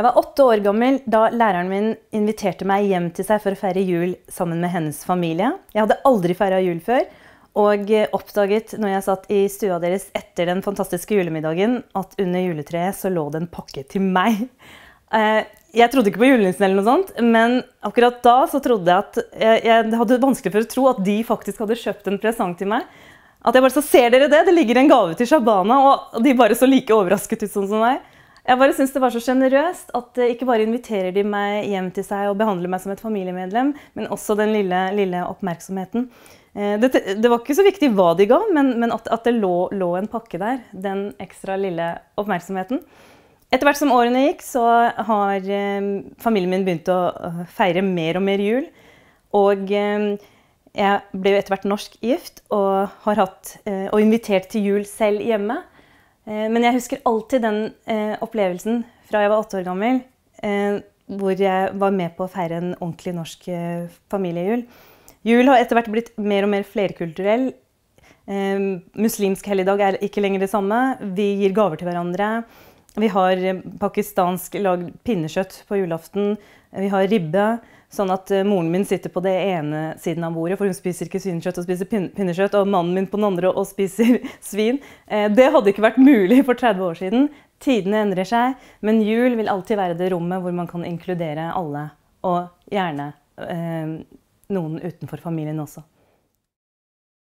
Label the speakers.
Speaker 1: Jeg var åtte år gammel da læreren min inviterte meg hjem til seg for å feire jul sammen med hennes familie. Jeg hadde aldri feira jul før, og oppdaget når jeg satt i stua deres etter den fantastiske julemiddagen, at under juletreet så lå det en pakke til meg. Eh, jeg trodde ikke på julenissen, eller noe sånt, men akkurat da så trodde jeg at eh, jeg hadde vanskelig for å tro at de faktisk hadde kjøpt en presang til meg. At jeg bare så ser dere det, det ligger en gave til Shabana, og de bare så like overrasket ut sånn som meg. Jeg bare syns det var så sjenerøst at eh, ikke bare inviterer de meg hjem til seg og behandler meg som et familiemedlem, men også den lille, lille oppmerksomheten. Eh, det, det, var ikke så viktig hva de ga, men, men at, at, det lå, lå, en pakke der. Den ekstra lille oppmerksomheten. Etter hvert som årene gikk, så har eh, familien min begynt å feire mer og mer jul. Og jeg ble etter hvert norsk gift og har hatt, og invitert til jul selv hjemme. Eh, men jeg husker alltid den eh, opplevelsen fra jeg var åtte år gammel, eh, hvor jeg var med på å feire en ordentlig norsk familiejul. Jul har etter hvert blitt mer og mer flerkulturell. muslimsk helligdag er ikke lenger det samme. Vi gir gaver til hverandre. Vi har eh, pakistansk lagd pinnekjøtt på julaften. Vi har ribbe. Sånn at eh, moren min sitter på det ene siden av bordet, for hun spiser ikke svinekjøtt og spiser pinnekjøtt. Og mannen min på den andre og spiser svin. Eh, det hadde ikke vært mulig for 30 år siden. Tidene endrer seg, men jul vil alltid være det rommet hvor man kan inkludere alle. Og gjerne eh, noen utenfor familien også.